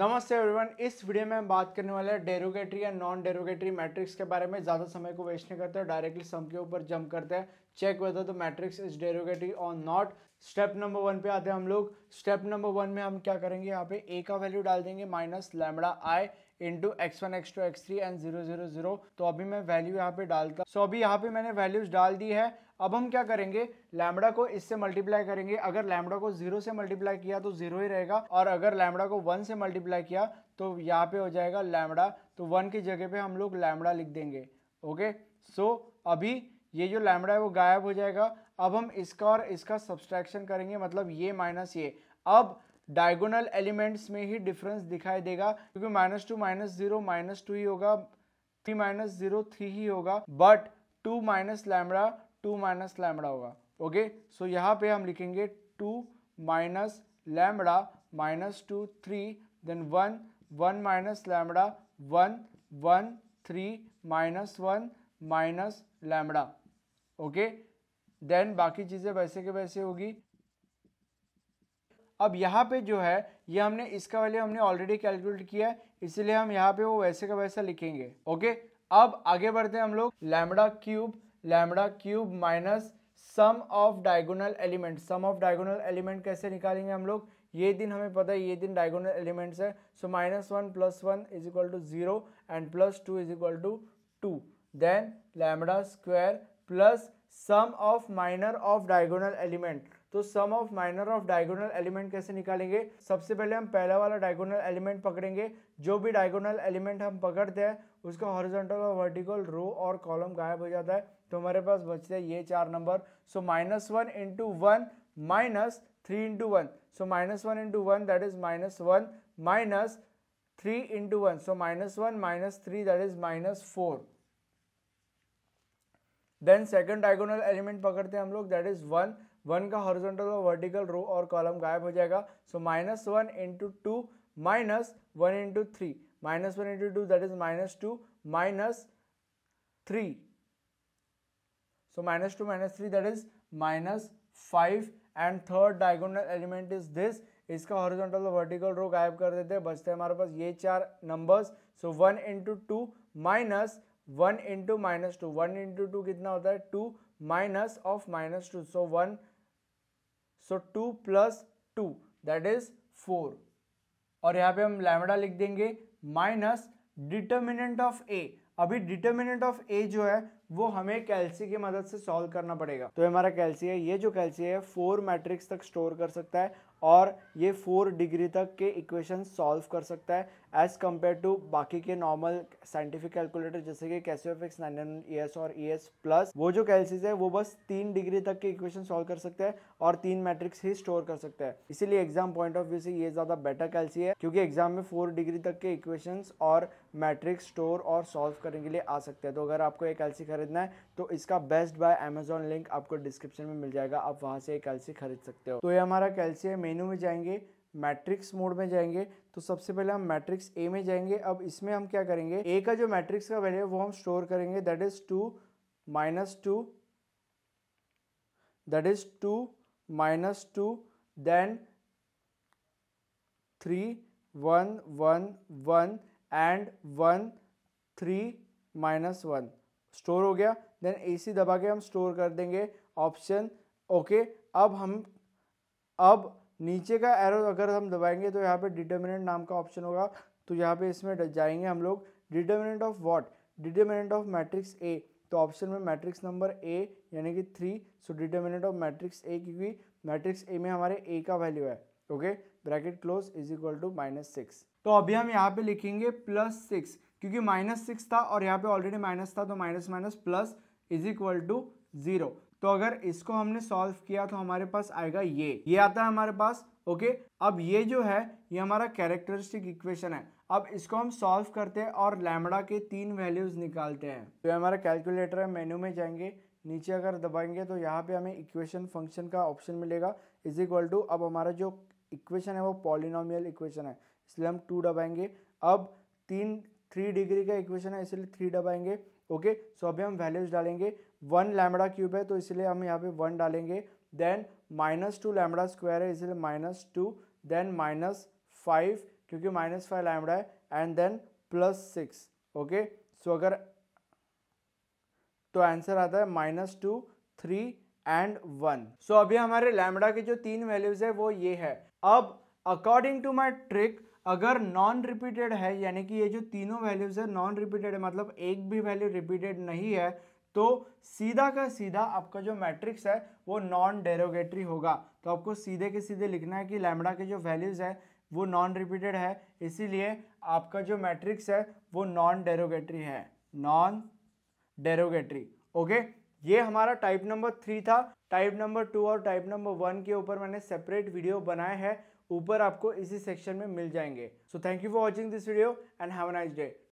नमस्ते एवरीवन इस वीडियो में हम बात करने वाले हैं डेरोगेटरी या नॉन डेरोगेटरी मैट्रिक्स के बारे में ज़्यादा समय को वेस्ट नहीं करते डायरेक्टली सम के ऊपर जंप करते हैं check whether the matrix is derogatory और नॉट स्टेप नंबर वन पे आते हैं हम लोग स्टेप नंबर वन में हम क्या करेंगे यहाँ पे ए का वैल्यू डाल देंगे minus lambda I into X one X two X three and zero zero zero तो अभी मैं वैल्यू यहाँ पे डालता सो so, अभी यहाँ पे मैंने वैल्यूज डाल दी है अब हम क्या करेंगे लैमडा को इससे मल्टीप्लाई करेंगे अगर लैमडा को जीरो से मल्टीप्लाई किया तो जीरो ही रहेगा और अगर लैमडा को वन से मल्टीप्लाई किया तो यहाँ पे हो जाएगा लैमडा तो वन की जगह पे हम लोग लैमडा लिख देंगे ओके सो so, अभी ये जो लैमडा है वो गायब हो जाएगा अब हम इसका और इसका सब्सट्रैक्शन करेंगे मतलब ये माइनस ये अब डायगोनल एलिमेंट्स में ही डिफरेंस दिखाई देगा क्योंकि minus two minus zero minus two ही होगा थ्री माइनस जीरो थ्री ही होगा but two minus lambda two minus lambda होगा ओके सो यहाँ पे हम लिखेंगे two minus lambda minus two three then one one minus lambda one one three minus one minus lambda okay then बाकी चीज़ें वैसे के वैसे होगी अब यहाँ पे जो है ये हमने इसका वैल्यू हमने ऑलरेडी कैलकुलेट किया है इसीलिए हम यहाँ पे वो वैसे का वैसा लिखेंगे ओके अब आगे बढ़ते हैं हम लोग lambda cube lambda cube minus sum of diagonal element sum of diagonal element कैसे निकालेंगे हम लोग ये दिन हमें पता है ये दिन डायगोनल एलिमेंट्स है so minus one plus one is equal to zero and plus two is equal to two then lambda square plus sum of minor of diagonal element तो sum of minor of diagonal element कैसे निकालेंगे सबसे पहले हम पहला वाला diagonal element पकड़ेंगे जो भी डायगोनल एलिमेंट हम पकड़ते हैं उसका हॉरिजॉन्टल और वर्टिकल रो और कॉलम गायब हो जाता है तो हमारे पास बचते हैं ये चार number so minus one into one minus three into one so minus one into one that is minus one minus three into one so minus one minus three that is minus four then second diagonal element पकड़ते हैं हम लोग that is one one का horizontal और vertical row और column गायब हो जाएगा so minus one into two minus one into three minus one into to that is minus two minus three so minus two minus three that is minus five and third diagonal element is this इसका horizontal और vertical row गायब कर देते हैं बचते हैं हमारे पास ये चार numbers so one into two minus one into minus two one into two कितना होता है two minus of minus two so one so two plus two that is four और यहाँ पे हम लैमडा लिख देंगे माइनस डिटर्मिनेंट ऑफ ए अभी डिटर्मिनेंट ऑफ ए जो है वो हमें कैल्सी की मदद से सॉल्व करना पड़ेगा तो हमारा कैल्सी है ये जो कैल्सी है फोर मैट्रिक्स तक स्टोर कर सकता है और ये फोर डिग्री तक के इक्वेशन सॉल्व कर सकता है एज़ कम्पेयर टू बाकी के नॉर्मल साइंटिफिक कैलकुलेटर जैसे कि कैसियोफिक्स नाइन ई एस और ई एस प्लस वो जो कैलसीज है वो बस तीन डिग्री तक के इक्वेशन सॉल्व कर सकते हैं और तीन मैट्रिक्स ही स्टोर कर सकते हैं इसीलिए एग्जाम पॉइंट ऑफ व्यू से ये ज़्यादा बेटर कैलसी है क्योंकि एग्जाम में फोर डिग्री तक के इक्वेशन और मैट्रिक्स स्टोर और सॉल्व करने के लिए आ सकते हैं तो अगर आपको एक एल खरीदना है तो इसका बेस्ट बाय अमेजोन लिंक आपको डिस्क्रिप्शन में मिल जाएगा आप वहाँ से एक एल खरीद सकते हो तो ये हमारा कैलसी है मेनू में जाएंगे मैट्रिक्स मोड में जाएंगे तो सबसे पहले हम मैट्रिक्स ए में जाएंगे अब इसमें हम क्या करेंगे ए का जो मैट्रिक्स का वैल्यू है वो हम स्टोर करेंगे that is two minus two that is two minus two then three one one one and one three minus one store हो गया देन ए सी दबा के हम स्टोर कर देंगे ऑप्शन ओके okay, अब हम अब नीचे का एरो अगर हम दबाएंगे तो यहाँ पे डिटर्मिनेंट नाम का ऑप्शन होगा तो यहाँ पे इसमें जाएंगे हम लोग determinant of what determinant of matrix A तो ऑप्शन में मैट्रिक्स नंबर ए यानी कि three so determinant of matrix A क्योंकि मैट्रिक्स ए में हमारे ए का वैल्यू है okay bracket close is equal to minus six तो अभी हम यहाँ पे लिखेंगे प्लस सिक्स क्योंकि माइनस सिक्स था और यहाँ पे ऑलरेडी माइनस था तो minus minus plus is equal to zero तो अगर इसको हमने सॉल्व किया तो हमारे पास आएगा ये ये आता है हमारे पास ओके अब ये जो है ये हमारा कैरेक्टरिस्टिक इक्वेशन है अब इसको हम सॉल्व करते हैं और लैमड़ा के तीन वैल्यूज निकालते हैं तो हमारा कैलकुलेटर है मेन्यू में जाएंगे नीचे अगर दबाएंगे तो यहाँ पे हमें इक्वेशन फंक्शन का ऑप्शन मिलेगा इज इक्वल टू अब हमारा जो इक्वेशन है वो पॉलिनोमियल इक्वेशन है इसलिए हम टू दबाएंगे अब तीन थ्री डिग्री का इक्वेशन है इसलिए थ्री दबाएंगे ओके सो अभी हम वैल्यूज डालेंगे वन लैमड़ा क्यूब है तो इसलिए हम यहाँ पे वन डालेंगे then minus two lambda square है इसलिए minus two then minus five क्योंकि माइनस फाइव लैमड़ा है and then plus six okay so अगर तो आंसर आता है minus two three and one so अभी हमारे लैमडा के जो तीन वैल्यूज है वो ये है अब अकॉर्डिंग टू माई ट्रिक अगर नॉन रिपीटेड है यानी कि ये जो तीनों वैल्यूज है नॉन रिपीटेड है मतलब एक भी वैल्यू रिपीटेड नहीं है तो सीधा का सीधा आपका जो मैट्रिक्स है वो नॉन डेरोगेटरी होगा तो आपको सीधे के सीधे लिखना है कि लैमडा के जो वैल्यूज़ है वो नॉन रिपीटेड है इसीलिए आपका जो मैट्रिक्स है वो नॉन डेरोगेटरी है नॉन डेरोगेटरी ओके ये हमारा टाइप नंबर थ्री था टाइप नंबर टू और टाइप नंबर वन के ऊपर मैंने सेपरेट वीडियो बनाए हैं ऊपर आपको इसी सेक्शन में मिल जाएंगे so thank you for watching this video and have nice day